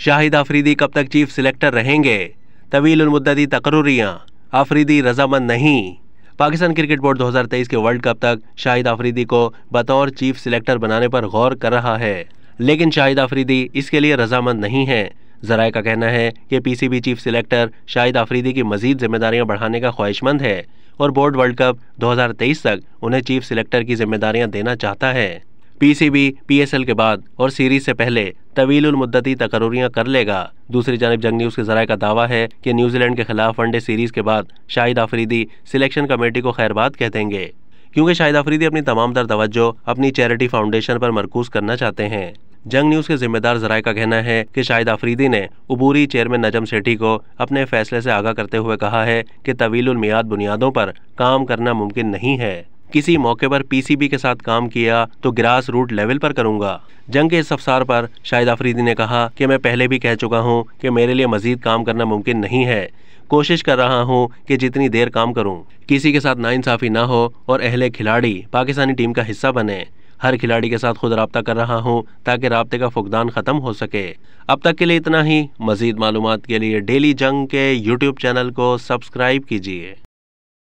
शाहिद आफरीदी कब तक chief selector रहेंगे तवील मुद्दती तकरूरियाँ आफरीदी रजामंद नहीं पाकिस्तान क्रिकेट बोर्ड 2023 के वर्ल्ड कप तक शाहिद आफरीदी को बतौर चीफ सिलेक्टर बनाने पर गौर कर रहा है लेकिन शाहिद आफरीदी इसके लिए रजामंद नहीं है जराए का कहना है कि PCB chief selector Shahid Afridi की मजीद जिम्मेदारियां बढ़ाने का ख्वाहिशमंद है और बोर्ड वर्ल्ड कप 2023 तक उन्हें चीफ सिलेक्टर की जिम्मेदारियां देना चाहता है पीसीबी पीएसएल के बाद और सीरीज से पहले तवीलमदती तकरियाँ कर लेगा दूसरी जानब जंग न्यूज़ के जराये का दावा है कि न्यूजीलैंड के खिलाफ वनडे सीरीज़ के बाद शाहिद आफरीदी सिलेक्शन कमेटी को खैरबाद कह देंगे क्योंकि शाहिद आफरीदी अपनी तमाम दर तवज्जो अपनी चैरिटी फाउंडेशन पर मरकूज करना चाहते हैं जंग न्यूज़ के जिम्मेदार जराये का कहना है कि शाहिद आफरीदी ने उबूरी चेयरमैन नजम सेठी को अपने फैसले से आगाह करते हुए कहा है कि तवील मियाद बुनियादों पर काम करना मुमकिन नहीं है किसी मौके पर पीसीबी के साथ काम किया तो ग्रास रूट लेवल पर करूंगा जंग के इस अफसार पर शाहिद अफरीदी ने कहा कि मैं पहले भी कह चुका हूं कि मेरे लिए मजीद काम करना मुमकिन नहीं है कोशिश कर रहा हूं कि जितनी देर काम करूं किसी के साथ नाइंसाफ़ी ना हो और अहले खिलाड़ी पाकिस्तानी टीम का हिस्सा बने हर खिलाड़ी के साथ खुद रबता कर रहा हूँ ताकि रबते का फुकदान ख़त्म हो सके अब तक के लिए इतना ही मज़ीद मालूम के लिए डेली जंग के यूट्यूब चैनल को सब्सक्राइब कीजिए